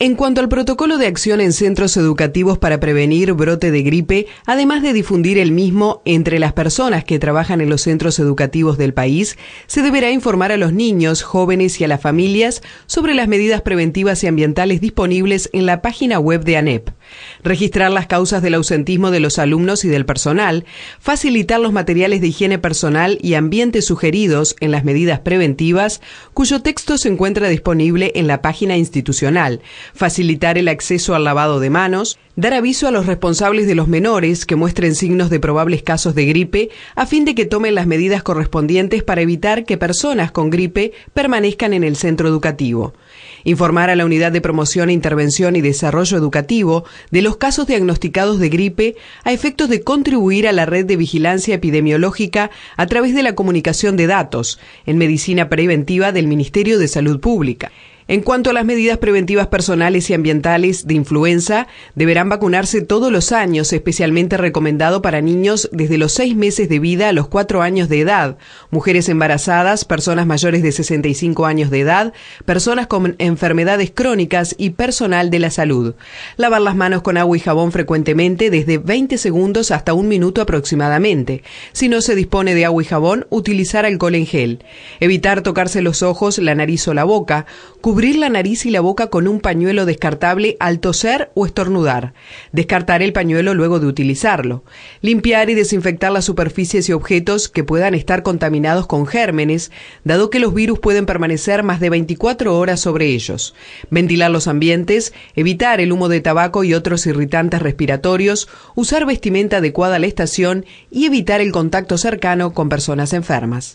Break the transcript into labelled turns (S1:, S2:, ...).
S1: En cuanto al protocolo de acción en centros educativos para prevenir brote de gripe, además de difundir el mismo entre las personas que trabajan en los centros educativos del país, se deberá informar a los niños, jóvenes y a las familias sobre las medidas preventivas y ambientales disponibles en la página web de ANEP registrar las causas del ausentismo de los alumnos y del personal, facilitar los materiales de higiene personal y ambiente sugeridos en las medidas preventivas, cuyo texto se encuentra disponible en la página institucional, facilitar el acceso al lavado de manos, dar aviso a los responsables de los menores que muestren signos de probables casos de gripe, a fin de que tomen las medidas correspondientes para evitar que personas con gripe permanezcan en el centro educativo. Informar a la Unidad de Promoción, Intervención y Desarrollo Educativo de los casos diagnosticados de gripe a efectos de contribuir a la red de vigilancia epidemiológica a través de la comunicación de datos en medicina preventiva del Ministerio de Salud Pública. En cuanto a las medidas preventivas personales y ambientales de influenza, deberán vacunarse todos los años, especialmente recomendado para niños desde los 6 meses de vida a los 4 años de edad, mujeres embarazadas, personas mayores de 65 años de edad, personas con enfermedades crónicas y personal de la salud. Lavar las manos con agua y jabón frecuentemente desde 20 segundos hasta un minuto aproximadamente. Si no se dispone de agua y jabón, utilizar alcohol en gel. Evitar tocarse los ojos, la nariz o la boca. Cubrir la nariz y la boca con un pañuelo descartable al toser o estornudar. Descartar el pañuelo luego de utilizarlo. Limpiar y desinfectar las superficies y objetos que puedan estar contaminados con gérmenes, dado que los virus pueden permanecer más de 24 horas sobre ellos. Ventilar los ambientes, evitar el humo de tabaco y otros irritantes respiratorios, usar vestimenta adecuada a la estación y evitar el contacto cercano con personas enfermas.